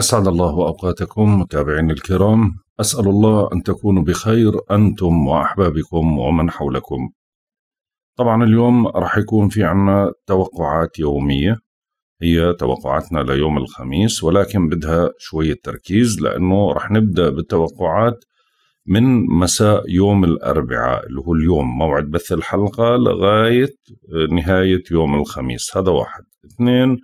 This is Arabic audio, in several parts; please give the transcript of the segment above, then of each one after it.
أسعد الله أوقاتكم متابعين الكرام أسأل الله أن تكونوا بخير أنتم وأحبابكم ومن حولكم طبعا اليوم راح يكون في عنا توقعات يومية هي توقعاتنا ليوم الخميس ولكن بدها شوية تركيز لأنه راح نبدأ بالتوقعات من مساء يوم الأربعاء اللي هو اليوم موعد بث الحلقة لغاية نهاية يوم الخميس هذا واحد اثنين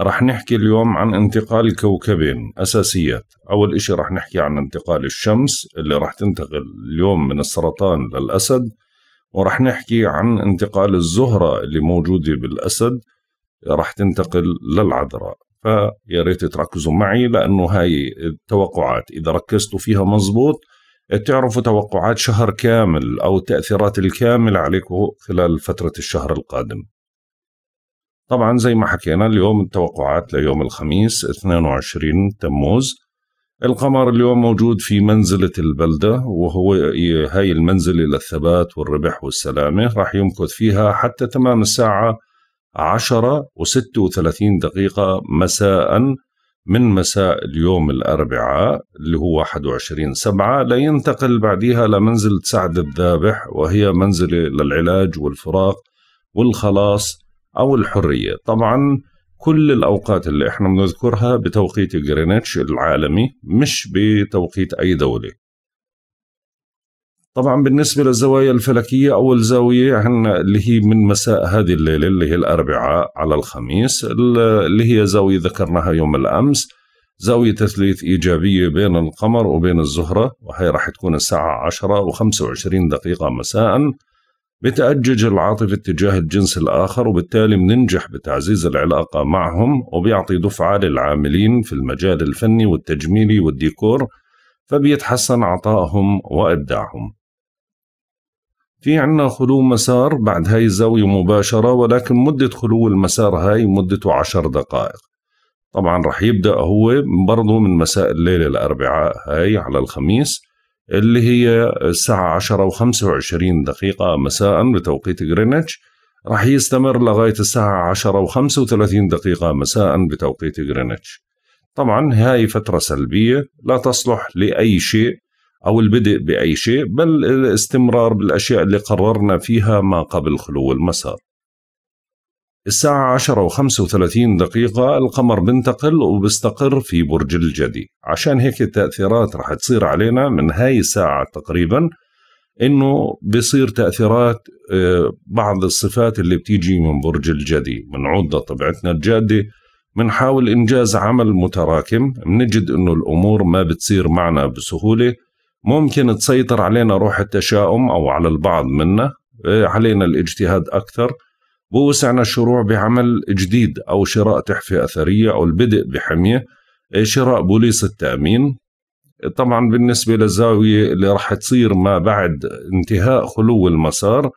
رح نحكي اليوم عن انتقال كوكبين أساسيات أول إشي رح نحكي عن انتقال الشمس اللي رح تنتقل اليوم من السرطان للأسد ورح نحكي عن انتقال الزهرة اللي موجودة بالأسد رح تنتقل للعذراء فيا ريت تركزوا معي لأنه هاي التوقعات إذا ركزتوا فيها مزبوط تعرفوا توقعات شهر كامل أو التأثيرات الكاملة عليكم خلال فترة الشهر القادم طبعا زي ما حكينا اليوم التوقعات ليوم الخميس 22 تموز القمر اليوم موجود في منزلة البلدة وهو هاي المنزلة للثبات والربح والسلامة راح يمكث فيها حتى تمام الساعة 10 و36 دقيقة مساء من مساء اليوم الأربعاء اللي هو 21 سبعة لينتقل بعدها لمنزلة سعد الذابح وهي منزلة للعلاج والفراق والخلاص أو الحرية طبعا كل الأوقات اللي إحنا بنذكرها بتوقيت جرينتش العالمي مش بتوقيت أي دولة طبعا بالنسبة للزوايا الفلكية أول زاوية عندنا اللي هي من مساء هذه الليلة اللي هي الأربعاء على الخميس اللي هي زاوية ذكرناها يوم الأمس زاوية تثليث إيجابية بين القمر وبين الزهرة وهي راح تكون الساعة 10 و25 دقيقة مساءً بتأجج العاطفة تجاه الجنس الآخر وبالتالي بننجح بتعزيز العلاقة معهم وبيعطي دفعة للعاملين في المجال الفني والتجميلي والديكور فبيتحسن عطائهم وإبداعهم في عنا خلو مسار بعد هاي الزاوية مباشرة ولكن مدة خلو المسار هاي مدته عشر دقائق طبعا رح يبدأ هو برضه من مساء الليل الأربعاء هاي على الخميس اللي هي الساعة 10 و25 دقيقة مساء بتوقيت غرينتش راح يستمر لغاية الساعة 10 و35 دقيقة مساء بتوقيت غرينتش طبعا هاي فترة سلبية لا تصلح لأي شيء أو البدء بأي شيء بل الاستمرار بالأشياء اللي قررنا فيها ما قبل خلو المسار الساعة عشرة وخمسة وثلاثين دقيقة القمر بنتقل وبستقر في برج الجدي عشان هيك التأثيرات رح تصير علينا من هاي الساعة تقريبا انه بصير تأثيرات آه، بعض الصفات اللي بتيجي من برج الجدي عدة طبيعتنا الجادة بنحاول إنجاز عمل متراكم بنجد انه الأمور ما بتصير معنا بسهولة ممكن تسيطر علينا روح التشاؤم أو على البعض منا آه، علينا الاجتهاد أكثر بوسعنا الشروع بعمل جديد أو شراء تحفة أثرية أو البدء بحمية إيه، شراء بوليس التأمين طبعا بالنسبة للزاوية اللي راح تصير ما بعد انتهاء خلو المسار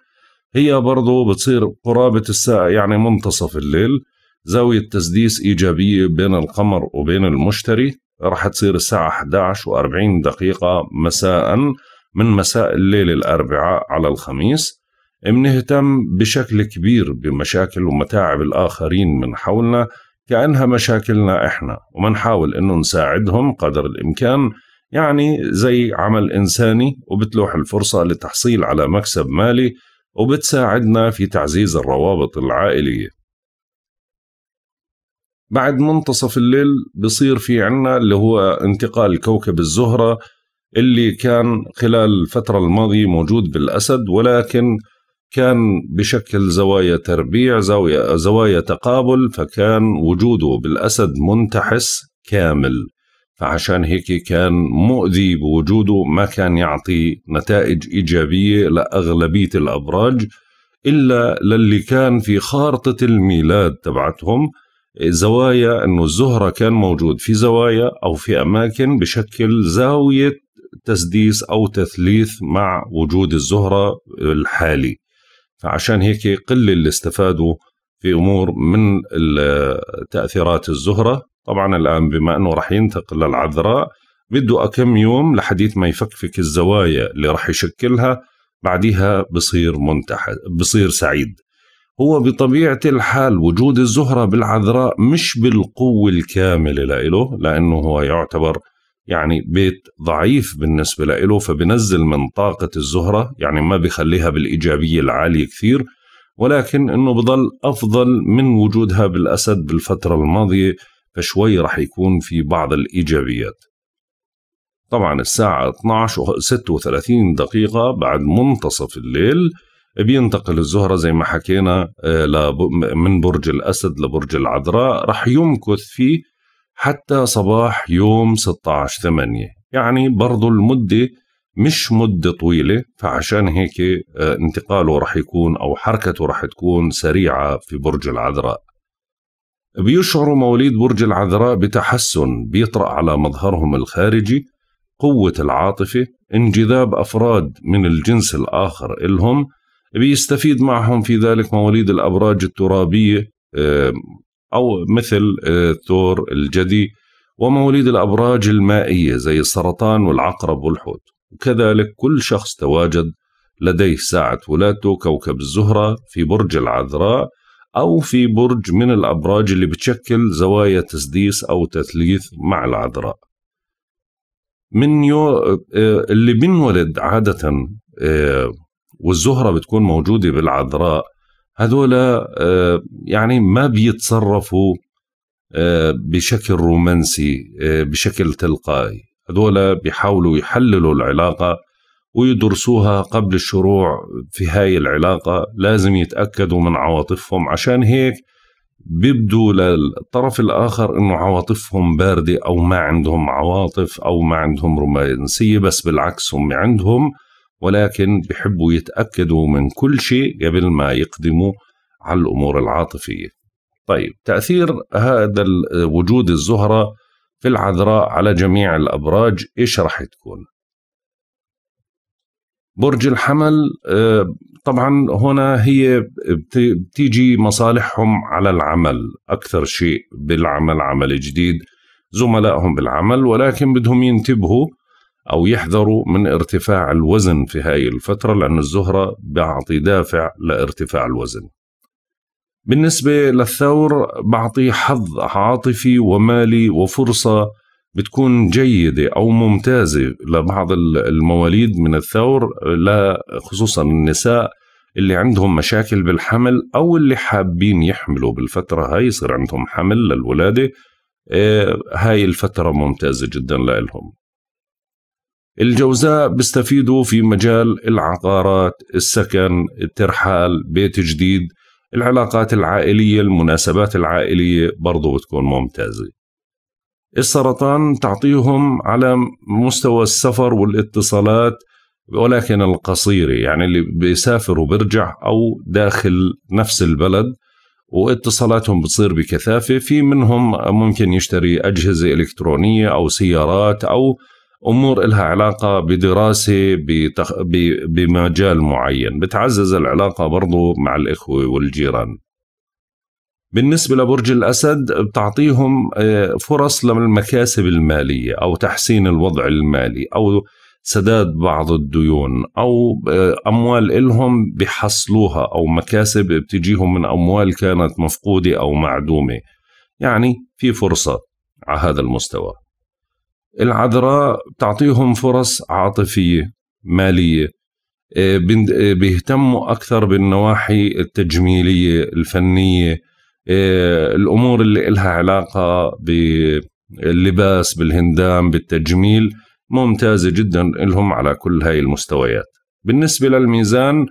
هي برضه بتصير قرابة الساعة يعني منتصف الليل زاوية تسديس إيجابية بين القمر وبين المشتري راح تصير الساعة 11 و40 دقيقة مساء من مساء الليل الأربعاء على الخميس منهتم بشكل كبير بمشاكل ومتاعب الآخرين من حولنا كأنها مشاكلنا إحنا ومنحاول إنه نساعدهم قدر الإمكان يعني زي عمل إنساني وبتلوح الفرصة للتحصيل على مكسب مالي وبتساعدنا في تعزيز الروابط العائلية بعد منتصف الليل بصير في عنا اللي هو انتقال كوكب الزهرة اللي كان خلال الفترة الماضية موجود بالأسد ولكن كان بشكل زوايا تربيع زاوية زوايا تقابل فكان وجوده بالأسد منتحس كامل فعشان هيك كان مؤذي بوجوده ما كان يعطي نتائج إيجابية لأغلبية الأبراج إلا للي كان في خارطة الميلاد تبعتهم زوايا أنه الزهرة كان موجود في زوايا أو في أماكن بشكل زاوية تسديس أو تثليث مع وجود الزهرة الحالي فعشان هيك قل اللي استفادوا في امور من تاثيرات الزهره طبعا الان بما انه راح ينتقل للعذراء بده كم يوم لحديث ما يفكفك الزوايا اللي راح يشكلها بعديها بصير منتحر بصير سعيد هو بطبيعة الحال وجود الزهرة بالعذراء مش بالقوة الكاملة لإله لأنه هو يعتبر يعني بيت ضعيف بالنسبة له فبنزل من طاقة الزهرة يعني ما بخليها بالإيجابية العالية كثير ولكن أنه بضل أفضل من وجودها بالأسد بالفترة الماضية فشوي رح يكون في بعض الإيجابيات طبعا الساعة 12 و 36 دقيقة بعد منتصف الليل بينتقل الزهرة زي ما حكينا آه، من برج الأسد لبرج العذراء رح يمكث فيه حتى صباح يوم 16 8 يعني برضو المدة مش مدة طويلة فعشان هيك آه، انتقاله رح يكون أو حركته رح تكون سريعة في برج العذراء بيشعروا مواليد برج العذراء بتحسن بيطرأ على مظهرهم الخارجي قوة العاطفة انجذاب أفراد من الجنس الآخر إلهم بيستفيد معهم في ذلك مواليد الأبراج الترابية أو مثل الثور آه، الجدي ومواليد الأبراج المائية زي السرطان والعقرب والحوت وكذلك كل شخص تواجد لديه ساعة ولادته كوكب الزهرة في برج العذراء أو في برج من الأبراج اللي بتشكل زوايا تسديس أو تثليث مع العذراء من يو آه، اللي بنولد عادة آه، والزهرة بتكون موجودة بالعذراء هذول آه، يعني ما بيتصرفوا آه، بشكل رومانسي آه، بشكل تلقائي هذول بيحاولوا يحللوا العلاقة ويدرسوها قبل الشروع في هاي العلاقة لازم يتأكدوا من عواطفهم عشان هيك بيبدو للطرف الآخر أنه عواطفهم باردة أو ما عندهم عواطف أو ما عندهم رومانسية بس بالعكس هم عندهم ولكن بحبوا يتأكدوا من كل شيء قبل ما يقدموا على الأمور العاطفية طيب تأثير هذا وجود الزهرة في العذراء على جميع الأبراج إيش راح تكون برج الحمل آه، طبعا هنا هي بتيجي مصالحهم على العمل أكثر شيء بالعمل عمل جديد زملائهم بالعمل ولكن بدهم ينتبهوا أو يحذروا من ارتفاع الوزن في هاي الفترة لأن الزهرة بعطي دافع لارتفاع الوزن بالنسبة للثور بعطي حظ عاطفي ومالي وفرصة بتكون جيدة أو ممتازة لبعض المواليد من الثور لا خصوصا النساء اللي عندهم مشاكل بالحمل أو اللي حابين يحملوا بالفترة هاي يصير عندهم حمل للولادة إيه، هاي الفترة ممتازة جدا لهم الجوزاء بيستفيدوا في مجال العقارات السكن الترحال بيت جديد العلاقات العائلية المناسبات العائلية برضو بتكون ممتازة السرطان تعطيهم على مستوى السفر والاتصالات ولكن القصيرة يعني اللي بيسافر وبرجع أو داخل نفس البلد واتصالاتهم بتصير بكثافة في منهم ممكن يشتري أجهزة إلكترونية أو سيارات أو امور إلها علاقه بدراسه بتخ... ب... بمجال معين بتعزز العلاقه برضو مع الاخوه والجيران بالنسبة لبرج الأسد بتعطيهم آه، فرص للمكاسب المالية أو تحسين الوضع المالي أو سداد بعض الديون أو آه، أموال إلهم بحصلوها أو مكاسب بتجيهم من أموال كانت مفقودة أو معدومة يعني في فرصة على هذا المستوى العذراء بتعطيهم فرص عاطفيه ماليه آه، آه، بيهتموا اكثر بالنواحي التجميليه الفنيه آه، الامور اللي لها علاقه باللباس بالهندام بالتجميل ممتازه جدا لهم على كل هاي المستويات بالنسبه للميزان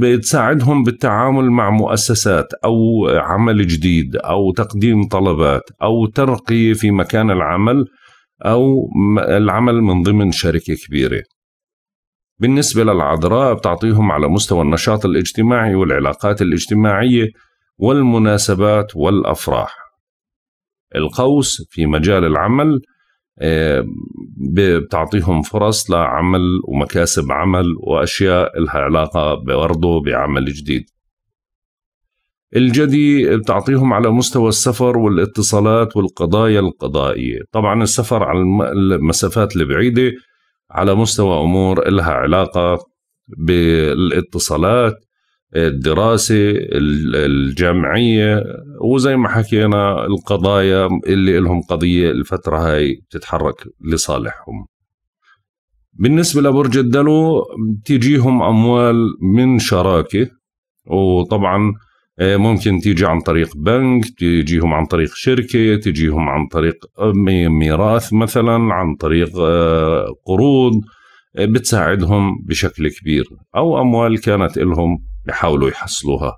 بتساعدهم بالتعامل مع مؤسسات او عمل جديد او تقديم طلبات او ترقيه في مكان العمل او العمل من ضمن شركه كبيره. بالنسبه للعذراء بتعطيهم على مستوى النشاط الاجتماعي والعلاقات الاجتماعيه والمناسبات والافراح. القوس في مجال العمل بتعطيهم فرص لعمل ومكاسب عمل واشياء لها علاقه برضه بعمل جديد. الجدي بتعطيهم على مستوى السفر والاتصالات والقضايا القضائيه، طبعا السفر على المسافات البعيده على مستوى امور لها علاقه بالاتصالات الدراسة الجامعية وزي ما حكينا القضايا اللي لهم قضية الفترة هاي بتتحرك لصالحهم بالنسبة لبرج الدلو تجيهم أموال من شراكة وطبعا آه، ممكن تيجي عن طريق بنك تيجيهم عن طريق شركة تيجيهم عن طريق ميراث مثلا عن طريق آه، قروض بتساعدهم بشكل كبير أو أموال كانت إلهم بحاولوا يحصلوها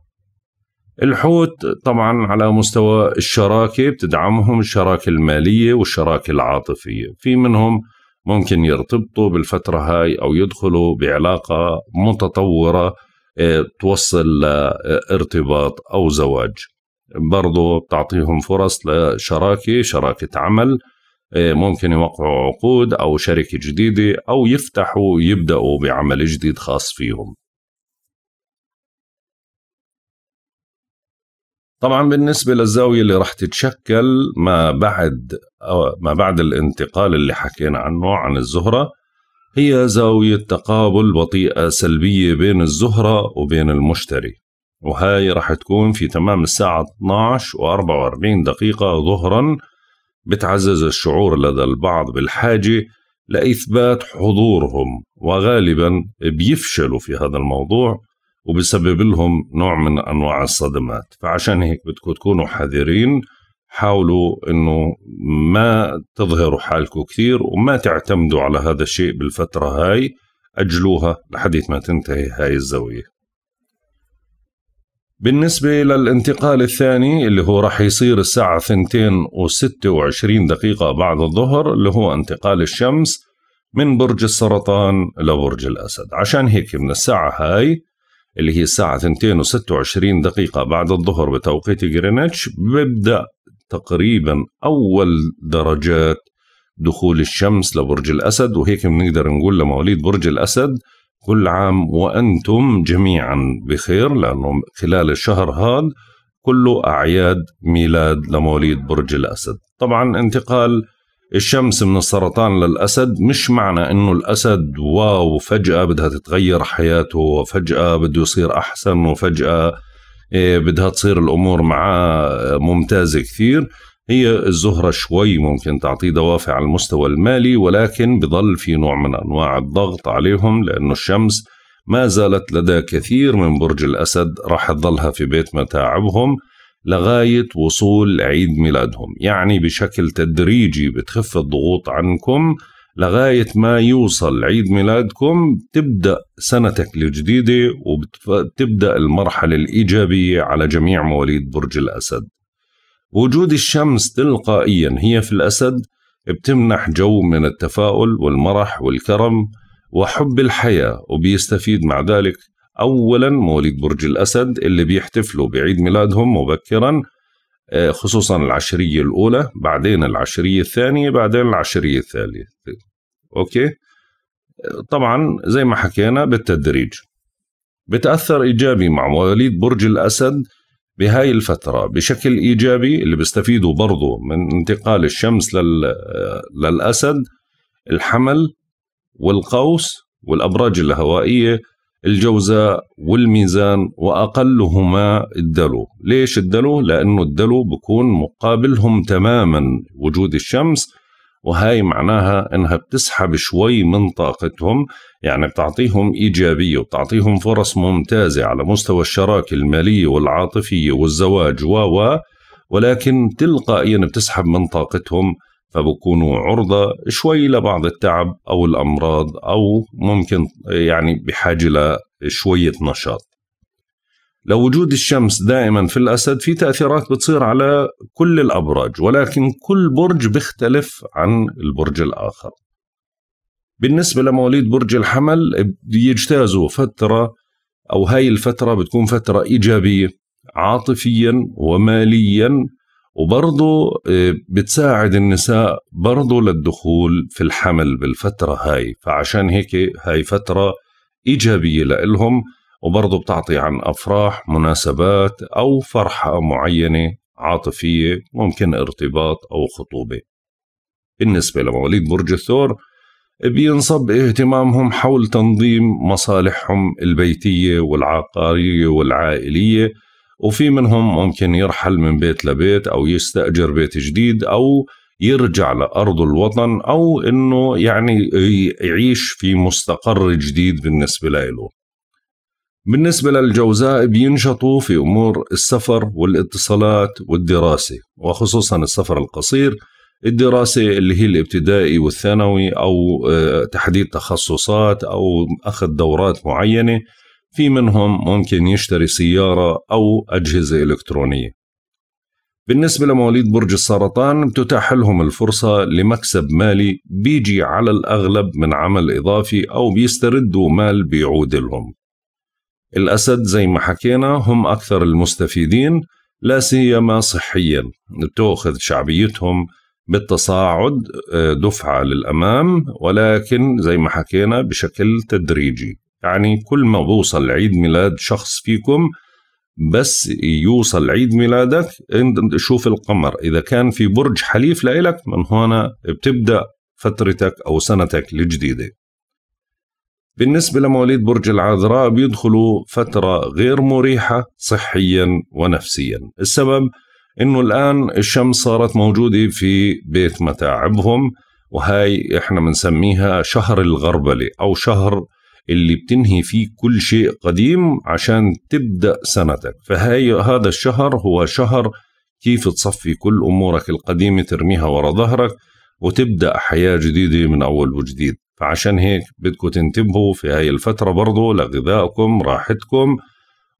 الحوت طبعا على مستوى الشراكة بتدعمهم الشراكة المالية والشراكة العاطفية في منهم ممكن يرتبطوا بالفترة هاي أو يدخلوا بعلاقة متطورة آه، توصل لارتباط أو زواج برضو بتعطيهم فرص لشراكة شراكة عمل إيه، ممكن يوقعوا عقود او شركه جديده او يفتحوا يبداوا بعمل جديد خاص فيهم. طبعا بالنسبه للزاويه اللي راح تتشكل ما بعد ما بعد الانتقال اللي حكينا عنه عن الزهره هي زاويه تقابل بطيئه سلبيه بين الزهره وبين المشتري وهاي راح تكون في تمام الساعه 12 و44 دقيقه ظهرا بتعزز الشعور لدى البعض بالحاجة لإثبات حضورهم وغالبا بيفشلوا في هذا الموضوع وبسبب لهم نوع من أنواع الصدمات فعشان هيك بدكم تكونوا حذرين حاولوا انه ما تظهروا حالكم كثير وما تعتمدوا على هذا الشيء بالفتره هاي اجلوها لحديث ما تنتهي هاي الزاويه بالنسبة للانتقال الثاني اللي هو راح يصير الساعة 2 و26 دقيقة بعد الظهر اللي هو انتقال الشمس من برج السرطان لبرج الأسد عشان هيك من الساعة هاي اللي هي الساعة 2 و26 دقيقة بعد الظهر بتوقيت جرينتش ببدأ تقريبا أول درجات دخول الشمس لبرج الأسد وهيك بنقدر نقول لمواليد برج الأسد كل عام وأنتم جميعا بخير لأنه خلال الشهر هذا كله أعياد ميلاد لمواليد برج الأسد طبعا انتقال الشمس من السرطان للأسد مش معنى أنه الأسد واو فجأة بدها تتغير حياته وفجأة بده يصير أحسن وفجأة إيه، بدها تصير الأمور معاه ممتازة كثير هي الزهرة شوي ممكن تعطيه دوافع على المستوى المالي ولكن بضل في نوع من أنواع الضغط عليهم لأنه الشمس ما زالت لدى كثير من برج الأسد راح تظلها في بيت متاعبهم لغاية وصول عيد ميلادهم يعني بشكل تدريجي بتخف الضغوط عنكم لغاية ما يوصل عيد ميلادكم تبدأ سنتك الجديدة وتبدأ المرحلة الإيجابية على جميع مواليد برج الأسد وجود الشمس تلقائيا هي في الأسد بتمنح جو من التفاؤل والمرح والكرم وحب الحياة وبيستفيد مع ذلك أولا مواليد برج الأسد اللي بيحتفلوا بعيد ميلادهم مبكرا آه، خصوصا العشرية الأولى بعدين العشرية الثانية بعدين العشرية الثالثة أوكي طبعا زي ما حكينا بالتدريج بتأثر إيجابي مع مواليد برج الأسد بهاي الفترة بشكل إيجابي اللي بيستفيدوا برضو من انتقال الشمس لل... للأسد الحمل والقوس والأبراج الهوائية الجوزاء والميزان وأقلهما الدلو ليش الدلو؟ لأنه الدلو بكون مقابلهم تماما وجود الشمس وهاي معناها انها بتسحب شوي من طاقتهم يعني بتعطيهم ايجابيه وبتعطيهم فرص ممتازه على مستوى الشراكه الماليه والعاطفيه والزواج و ولكن تلقائيا بتسحب من طاقتهم فبكونوا عرضة شوي لبعض التعب أو الأمراض أو ممكن يعني بحاجة لشوية نشاط لو وجود الشمس دائما في الأسد في تأثيرات بتصير على كل الأبراج ولكن كل برج بيختلف عن البرج الآخر بالنسبة لمواليد برج الحمل بيجتازوا فترة أو هاي الفترة بتكون فترة إيجابية عاطفيا وماليا وبرضه آه، بتساعد النساء برضه للدخول في الحمل بالفترة هاي فعشان هيك هاي فترة إيجابية لإلهم وبرضه بتعطي عن أفراح مناسبات أو فرحة معينة عاطفية ممكن ارتباط أو خطوبة بالنسبة لمواليد برج الثور بينصب اهتمامهم حول تنظيم مصالحهم البيتية والعقارية والعائلية وفي منهم ممكن يرحل من بيت لبيت أو يستأجر بيت جديد أو يرجع لارض الوطن أو إنه يعني يعيش في مستقر جديد بالنسبة له بالنسبة للجوزاء بينشطوا في أمور السفر والاتصالات والدراسة وخصوصا السفر القصير الدراسة اللي هي الابتدائي والثانوي أو آه، تحديد تخصصات أو أخذ دورات معينة في منهم ممكن يشتري سيارة أو أجهزة إلكترونية بالنسبة لمواليد برج السرطان بتتاح لهم الفرصة لمكسب مالي بيجي على الأغلب من عمل إضافي أو بيستردوا مال بيعود لهم الأسد زي ما حكينا هم أكثر المستفيدين لا سيما صحيا بتأخذ شعبيتهم بالتصاعد آه، دفعة للأمام ولكن زي ما حكينا بشكل تدريجي يعني كل ما بوصل عيد ميلاد شخص فيكم بس يوصل عيد ميلادك انت شوف القمر إذا كان في برج حليف لإلك من هنا بتبدأ فترتك أو سنتك الجديدة بالنسبة لمواليد برج العذراء بيدخلوا فترة غير مريحة صحيا ونفسيا السبب انه الان الشمس صارت موجودة في بيت متاعبهم وهاي احنا بنسميها شهر الغربلة او شهر اللي بتنهي فيه كل شيء قديم عشان تبدأ سنتك فهاي هذا الشهر هو شهر كيف تصفي كل أمورك القديمة ترميها ورا ظهرك وتبدأ حياة جديدة من أول وجديد فعشان هيك بدكم تنتبهوا في هاي الفترة برضو لغذائكم راحتكم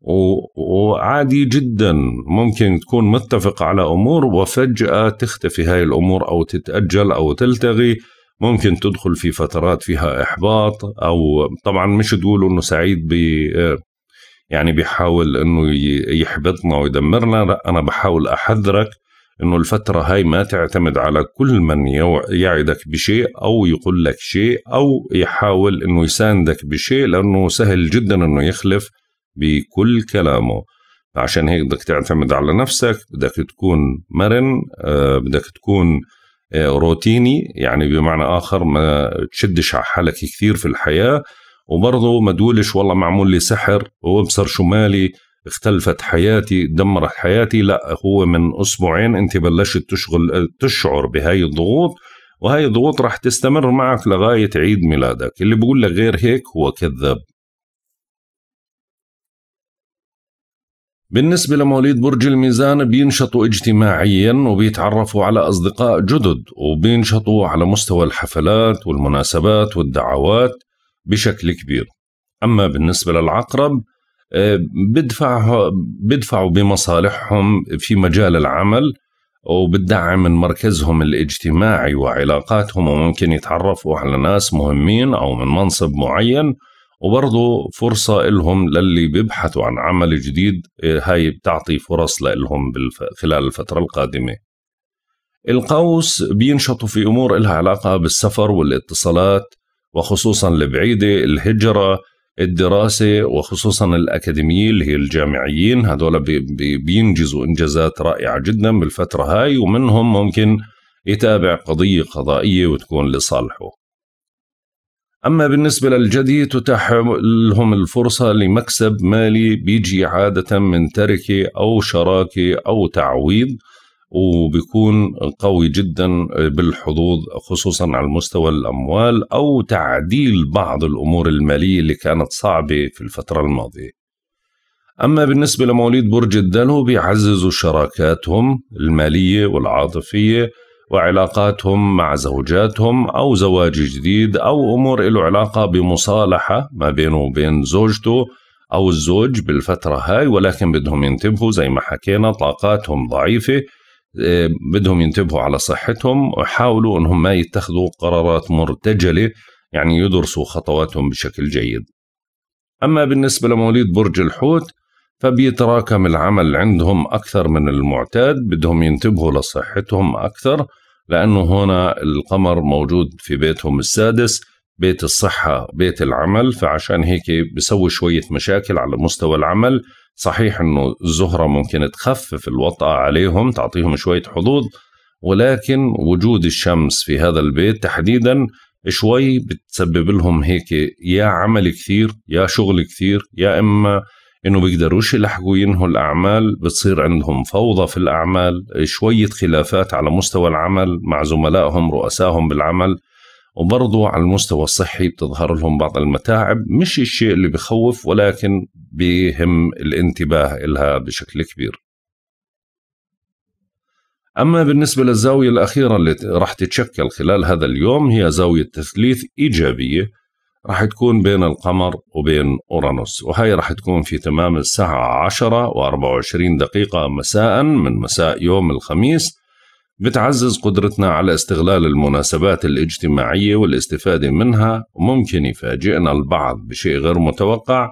و... وعادي جدا ممكن تكون متفق على أمور وفجأة تختفي هاي الأمور أو تتأجل أو تلتغي ممكن تدخل في فترات فيها إحباط أو طبعا مش تقولوا أنه سعيد ب يعني بيحاول أنه يحبطنا ويدمرنا لا أنا بحاول أحذرك انه الفتره هاي ما تعتمد على كل من يعدك بشيء او يقول لك شيء او يحاول انه يساندك بشيء لانه سهل جدا انه يخلف بكل كلامه عشان هيك بدك تعتمد على نفسك بدك تكون مرن آه، بدك تكون آه، روتيني يعني بمعنى اخر ما تشدش على حالك كثير في الحياه وبرضه ما تقولش والله معمول لي سحر وابصر شو مالي اختلفت حياتي دمرت حياتي لا هو من أسبوعين أنت بلشت تشغل تشعر بهاي الضغوط وهاي الضغوط راح تستمر معك لغاية عيد ميلادك اللي بقول لك غير هيك هو كذاب بالنسبة لمواليد برج الميزان بينشطوا اجتماعيا وبيتعرفوا على أصدقاء جدد وبينشطوا على مستوى الحفلات والمناسبات والدعوات بشكل كبير أما بالنسبة للعقرب بدفع بدفعوا بمصالحهم في مجال العمل وبتدعم من مركزهم الاجتماعي وعلاقاتهم وممكن يتعرفوا على ناس مهمين أو من منصب معين وبرضه فرصة لهم للي بيبحثوا عن عمل جديد آه، هاي بتعطي فرص لهم خلال الفترة القادمة القوس بينشطوا في أمور لها علاقة بالسفر والاتصالات وخصوصا البعيدة الهجرة الدراسة وخصوصا الأكاديميين اللي هي الجامعيين هذول بينجزوا إنجازات رائعة جدا بالفترة هاي ومنهم ممكن يتابع قضية قضائية وتكون لصالحه أما بالنسبة للجدي تتاح لهم الفرصة لمكسب مالي بيجي عادة من تركة أو شراكة أو تعويض وبيكون قوي جدا بالحظوظ خصوصا على مستوى الاموال او تعديل بعض الامور الماليه اللي كانت صعبه في الفتره الماضيه. اما بالنسبه لمواليد برج الدلو بيعززوا شراكاتهم الماليه والعاطفيه وعلاقاتهم مع زوجاتهم او زواج جديد او امور له علاقه بمصالحه ما بينه وبين زوجته او الزوج بالفتره هاي ولكن بدهم ينتبهوا زي ما حكينا طاقاتهم ضعيفه آه، بدهم ينتبهوا على صحتهم ويحاولوا انهم ما يتخذوا قرارات مرتجله يعني يدرسوا خطواتهم بشكل جيد. اما بالنسبه لمواليد برج الحوت فبيتراكم العمل عندهم اكثر من المعتاد، بدهم ينتبهوا لصحتهم اكثر لانه هنا القمر موجود في بيتهم السادس بيت الصحة بيت العمل فعشان هيك بسوي شوية مشاكل على مستوى العمل صحيح انه الزهرة ممكن تخفف الوطأة عليهم تعطيهم شوية حظوظ ولكن وجود الشمس في هذا البيت تحديدا شوي بتسبب لهم هيك يا عمل كثير يا شغل كثير يا اما انه بيقدروش يلحقوا ينهوا الاعمال بتصير عندهم فوضى في الاعمال شويه خلافات على مستوى العمل مع زملائهم رؤسائهم بالعمل وبرضو على المستوى الصحي بتظهر لهم بعض المتاعب مش الشيء اللي بخوف ولكن بهم الانتباه لها بشكل كبير أما بالنسبة للزاوية الأخيرة اللي راح تتشكل خلال هذا اليوم هي زاوية تثليث إيجابية راح تكون بين القمر وبين أورانوس وهي راح تكون في تمام الساعة 10 و24 دقيقة مساء من مساء يوم الخميس بتعزز قدرتنا على استغلال المناسبات الاجتماعية والاستفادة منها وممكن يفاجئنا البعض بشيء غير متوقع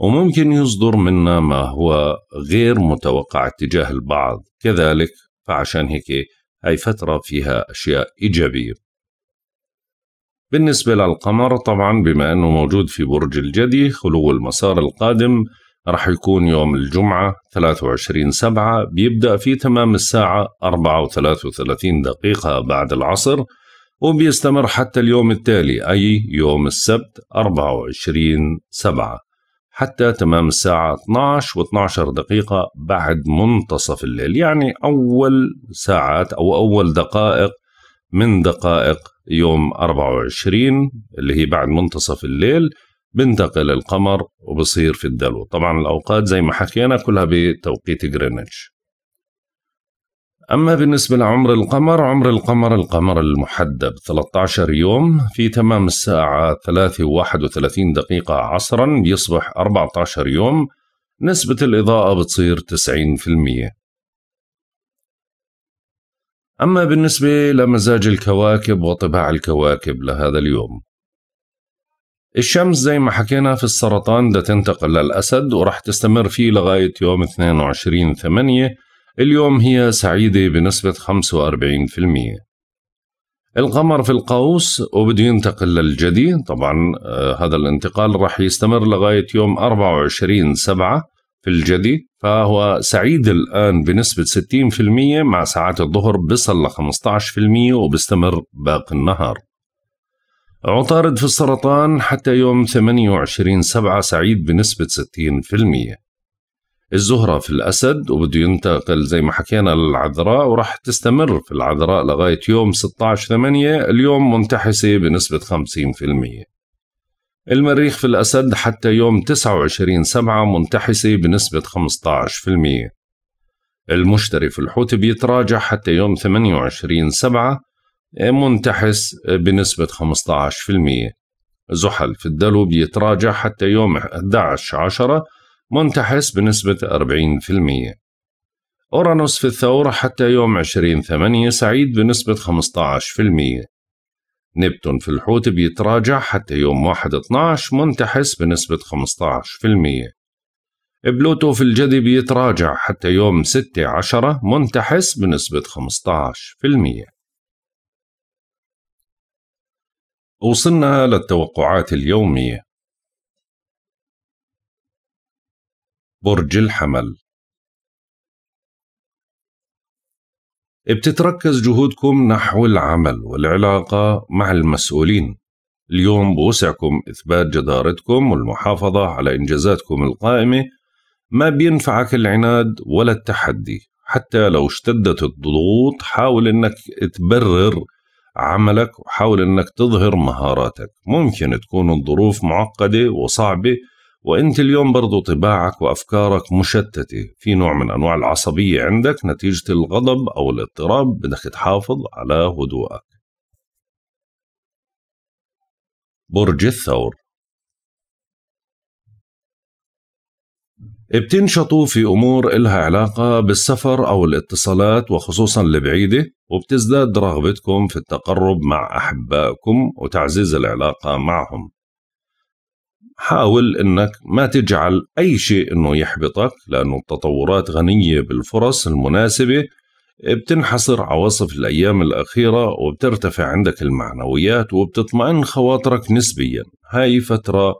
وممكن يصدر منا ما هو غير متوقع اتجاه البعض كذلك فعشان هيك هاي فترة فيها أشياء إيجابية بالنسبة للقمر طبعا بما أنه موجود في برج الجدي خلو المسار القادم راح يكون يوم الجمعة 23 سبعة بيبدأ في تمام الساعة 4 و 33 دقيقة بعد العصر وبيستمر حتى اليوم التالي أي يوم السبت 24 سبعة حتى تمام الساعة 12 و 12 دقيقة بعد منتصف الليل يعني أول ساعات أو أول دقائق من دقائق يوم 24 اللي هي بعد منتصف الليل بنتقل القمر وبصير في الدلو طبعا الأوقات زي ما حكينا كلها بتوقيت جرينتش أما بالنسبة لعمر القمر عمر القمر القمر المحدب 13 يوم في تمام الساعة 3 و31 دقيقة عصرا بيصبح 14 يوم نسبة الإضاءة بتصير 90% أما بالنسبة لمزاج الكواكب وطباع الكواكب لهذا اليوم الشمس زي ما حكينا في السرطان ده تنتقل للأسد ورح تستمر فيه لغاية يوم 22 8 اليوم هي سعيدة بنسبة 45% القمر في القوس وبده ينتقل للجدي طبعا آه، هذا الانتقال رح يستمر لغاية يوم 24 7 في الجدي فهو سعيد الآن بنسبة 60% مع ساعات الظهر بصل ل 15% وبستمر باقي النهار عطارد في السرطان حتى يوم 28 سبعة سعيد بنسبة 60% الزهرة في الأسد وبده ينتقل زي ما حكينا للعذراء وراح تستمر في العذراء لغاية يوم 16 8 اليوم منتحسة بنسبة 50% المريخ في الأسد حتى يوم 29 سبعة منتحسة بنسبة 15% المشتري في الحوت بيتراجع حتى يوم 28 سبعة منتحس بنسبة 15% زحل في الدلو بيتراجع حتى يوم 11 10 منتحس بنسبة 40% أورانوس في الثور حتى يوم 20 8 سعيد بنسبة 15% نبتون في الحوت بيتراجع حتى يوم 1 12 منتحس بنسبة 15% بلوتو في الجدي بيتراجع حتى يوم 6 10 منتحس بنسبة 15% وصلنا للتوقعات اليومية برج الحمل بتتركز جهودكم نحو العمل والعلاقة مع المسؤولين اليوم بوسعكم إثبات جدارتكم والمحافظة على إنجازاتكم القائمة ما بينفعك العناد ولا التحدي حتى لو اشتدت الضغوط حاول أنك تبرر عملك وحاول انك تظهر مهاراتك ممكن تكون الظروف معقدة وصعبة وانت اليوم برضو طباعك وافكارك مشتتة في نوع من انواع العصبية عندك نتيجة الغضب او الاضطراب بدك تحافظ على هدوءك برج الثور بتنشطوا في أمور إلها علاقة بالسفر أو الاتصالات وخصوصا البعيدة وبتزداد رغبتكم في التقرب مع أحبائكم وتعزيز العلاقة معهم حاول انك ما تجعل اي شيء انه يحبطك لانه التطورات غنيه بالفرص المناسبه بتنحصر عواصف الايام الاخيره وبترتفع عندك المعنويات وبتطمئن خواطرك نسبيا هاي فتره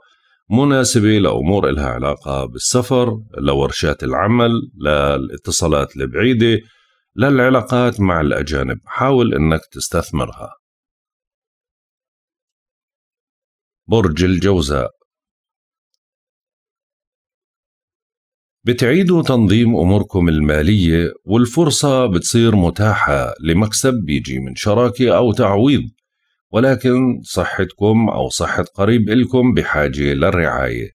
مناسبة لأمور إلها علاقة بالسفر لورشات العمل للاتصالات البعيدة للعلاقات مع الأجانب حاول أنك تستثمرها برج الجوزاء بتعيدوا تنظيم أموركم المالية والفرصة بتصير متاحة لمكسب بيجي من شراكة أو تعويض ولكن صحتكم أو صحة قريب إلكم بحاجة للرعاية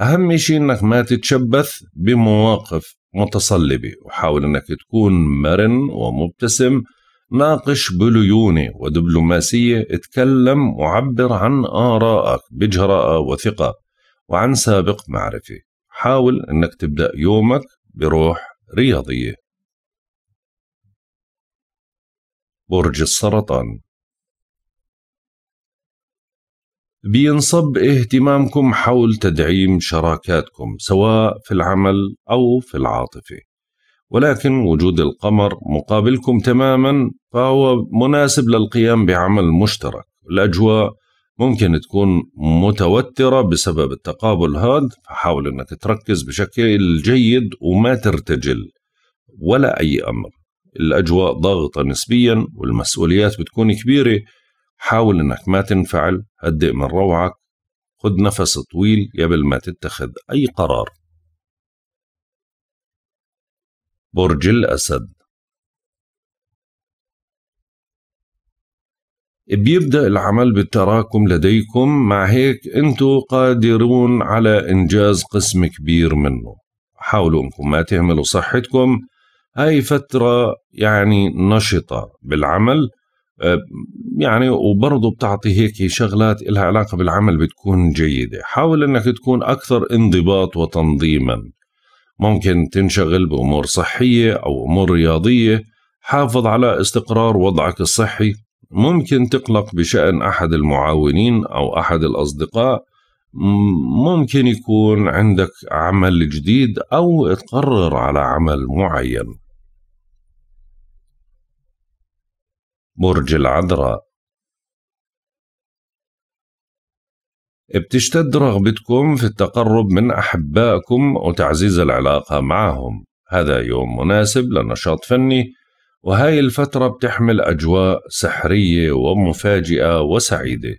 أهم شيء إنك ما تتشبث بمواقف متصلبة وحاول إنك تكون مرن ومبتسم ناقش بليونة ودبلوماسية اتكلم وعبر عن آرائك بجراءة وثقة وعن سابق معرفة حاول إنك تبدأ يومك بروح رياضية برج السرطان بينصب اهتمامكم حول تدعيم شراكاتكم سواء في العمل أو في العاطفة ولكن وجود القمر مقابلكم تماما فهو مناسب للقيام بعمل مشترك الأجواء ممكن تكون متوترة بسبب التقابل هذا فحاول أنك تركز بشكل جيد وما ترتجل ولا أي أمر الأجواء ضاغطة نسبيا والمسؤوليات بتكون كبيرة حاول انك ما تنفعل هدئ من روعك خذ نفس طويل قبل ما تتخذ اي قرار برج الاسد بيبدأ العمل بالتراكم لديكم مع هيك انتو قادرون على انجاز قسم كبير منه حاولوا انكم ما تهملوا صحتكم هاي فترة يعني نشطة بالعمل آه، يعني وبرضه بتعطي هيك شغلات لها علاقة بالعمل بتكون جيدة حاول أنك تكون أكثر انضباط وتنظيما ممكن تنشغل بأمور صحية أو أمور رياضية حافظ على استقرار وضعك الصحي ممكن تقلق بشأن أحد المعاونين أو أحد الأصدقاء ممكن يكون عندك عمل جديد أو تقرر على عمل معين برج العذراء بتشتد رغبتكم في التقرب من أحبائكم وتعزيز العلاقة معهم هذا يوم مناسب لنشاط فني وهاي الفترة بتحمل أجواء سحرية ومفاجئة وسعيدة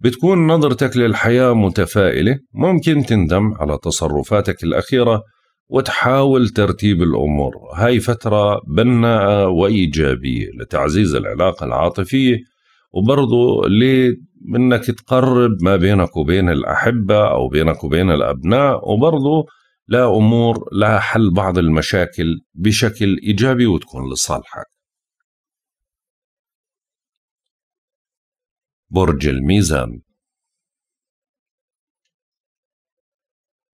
بتكون نظرتك للحياة متفائلة ممكن تندم على تصرفاتك الأخيرة وتحاول ترتيب الامور، هاي فتره بناءه وايجابيه لتعزيز العلاقه العاطفيه وبرضه لانك تقرب ما بينك وبين الاحبه او بينك وبين الابناء وبرضه لامور لها حل بعض المشاكل بشكل ايجابي وتكون لصالحك. برج الميزان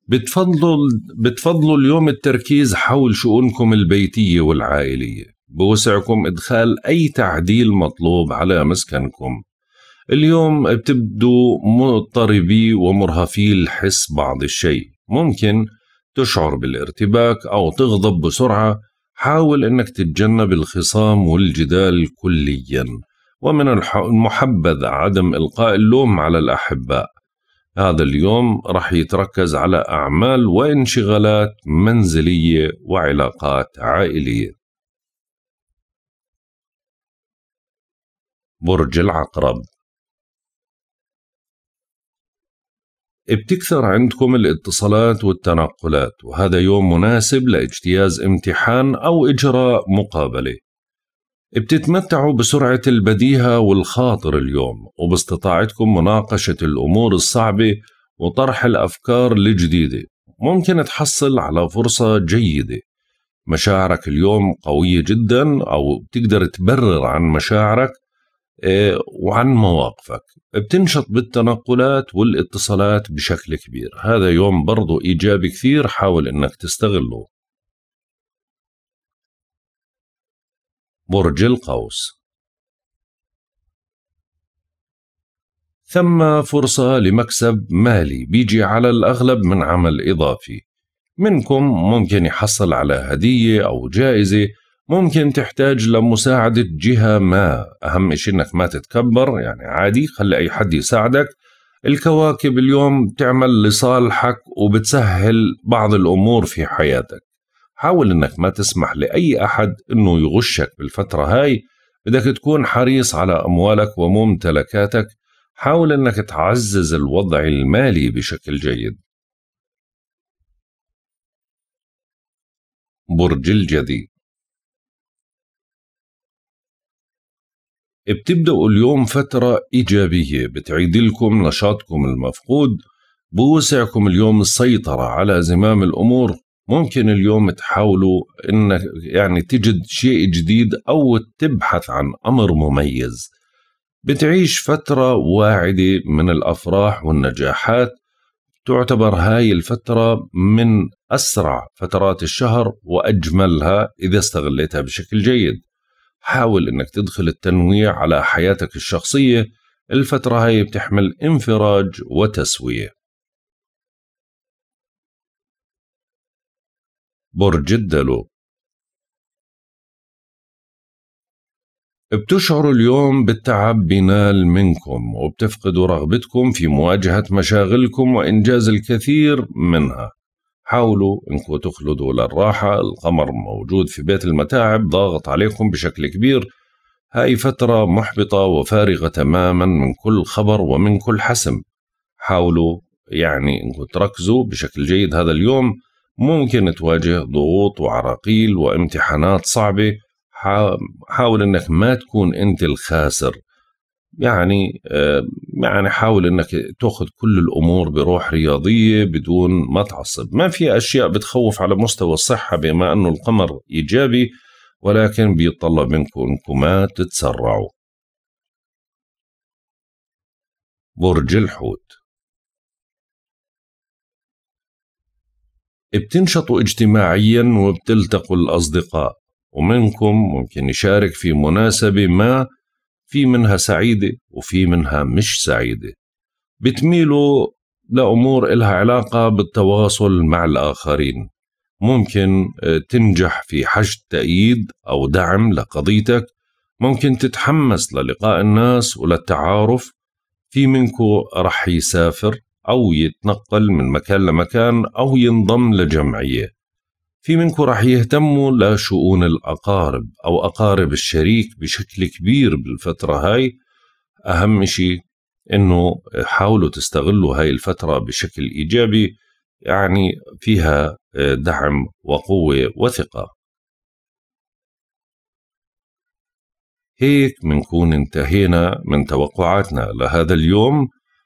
بتفضلوا بتفضلوا اليوم التركيز حول شؤونكم البيتية والعائلية بوسعكم إدخال أي تعديل مطلوب على مسكنكم اليوم بتبدو مضطربي ومرهفي الحس بعض الشيء ممكن تشعر بالارتباك أو تغضب بسرعة حاول أنك تتجنب الخصام والجدال كليا ومن المحبذ عدم إلقاء اللوم على الأحباء هذا اليوم راح يتركز على أعمال وانشغالات منزلية وعلاقات عائلية. برج العقرب بتكثر عندكم الاتصالات والتنقلات وهذا يوم مناسب لاجتياز امتحان أو إجراء مقابلة بتتمتعوا بسرعة البديهة والخاطر اليوم وباستطاعتكم مناقشة الأمور الصعبة وطرح الأفكار الجديدة ممكن تحصل على فرصة جيدة مشاعرك اليوم قوية جدا أو بتقدر تبرر عن مشاعرك آه، وعن مواقفك بتنشط بالتنقلات والاتصالات بشكل كبير هذا يوم برضو إيجابي كثير حاول أنك تستغله برج القوس ثم فرصة لمكسب مالي بيجي على الأغلب من عمل إضافي منكم ممكن يحصل على هدية أو جائزة ممكن تحتاج لمساعدة جهة ما أهم شيء إنك ما تتكبر يعني عادي خلي أي حد يساعدك الكواكب اليوم بتعمل لصالحك وبتسهل بعض الأمور في حياتك حاول انك ما تسمح لاي احد انه يغشك بالفتره هاي بدك تكون حريص على اموالك وممتلكاتك حاول انك تعزز الوضع المالي بشكل جيد برج الجدي بتبدأوا اليوم فترة إيجابية بتعيد لكم نشاطكم المفقود بوسعكم اليوم السيطرة على زمام الأمور ممكن اليوم تحاولوا انك يعني تجد شيء جديد او تبحث عن امر مميز بتعيش فترة واعدة من الافراح والنجاحات تعتبر هاي الفترة من اسرع فترات الشهر واجملها اذا استغليتها بشكل جيد حاول انك تدخل التنويع على حياتك الشخصية الفترة هاي بتحمل انفراج وتسوية برج الدلو بتشعروا اليوم بالتعب بينال منكم وبتفقدوا رغبتكم في مواجهة مشاغلكم وإنجاز الكثير منها حاولوا انكم تخلدوا للراحة القمر موجود في بيت المتاعب ضاغط عليكم بشكل كبير هاي فترة محبطة وفارغة تماما من كل خبر ومن كل حسم حاولوا يعني انكم تركزوا بشكل جيد هذا اليوم ممكن تواجه ضغوط وعراقيل وامتحانات صعبة حاول انك ما تكون انت الخاسر يعني آه، يعني حاول انك تاخذ كل الامور بروح رياضيه بدون ما تعصب، ما في اشياء بتخوف على مستوى الصحه بما انه القمر ايجابي ولكن بيتطلب منكم انكم ما تتسرعوا. برج الحوت بتنشطوا اجتماعيا وبتلتقوا الأصدقاء ومنكم ممكن يشارك في مناسبة ما في منها سعيدة وفي منها مش سعيدة بتميلوا لأمور إلها علاقة بالتواصل مع الآخرين ممكن آه، تنجح في حشد تأييد أو دعم لقضيتك ممكن تتحمس للقاء الناس وللتعارف في منكو رح يسافر أو يتنقل من مكان لمكان أو ينضم لجمعية في منكم راح يهتموا لشؤون الأقارب أو أقارب الشريك بشكل كبير بالفترة هاي أهم شيء أنه حاولوا تستغلوا هاي الفترة بشكل إيجابي يعني فيها آه، دعم وقوة وثقة هيك منكون انتهينا من توقعاتنا لهذا اليوم